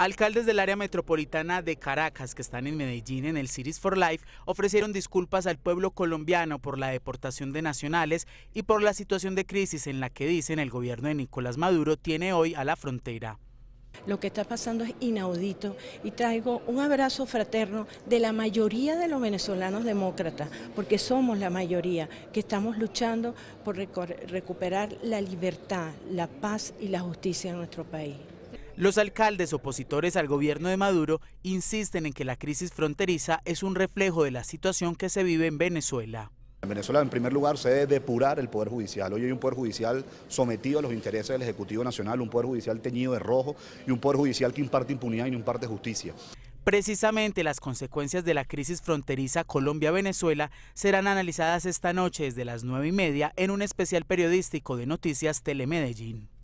Alcaldes del área metropolitana de Caracas, que están en Medellín en el Cities for Life, ofrecieron disculpas al pueblo colombiano por la deportación de nacionales y por la situación de crisis en la que dicen el gobierno de Nicolás Maduro tiene hoy a la frontera. Lo que está pasando es inaudito y traigo un abrazo fraterno de la mayoría de los venezolanos demócratas, porque somos la mayoría que estamos luchando por recuperar la libertad, la paz y la justicia en nuestro país. Los alcaldes opositores al gobierno de Maduro insisten en que la crisis fronteriza es un reflejo de la situación que se vive en Venezuela. En Venezuela, en primer lugar, se debe depurar el Poder Judicial. Hoy hay un Poder Judicial sometido a los intereses del Ejecutivo Nacional, un Poder Judicial teñido de rojo y un Poder Judicial que imparte impunidad y no imparte justicia. Precisamente las consecuencias de la crisis fronteriza Colombia-Venezuela serán analizadas esta noche desde las 9 y media en un especial periodístico de Noticias Telemedellín.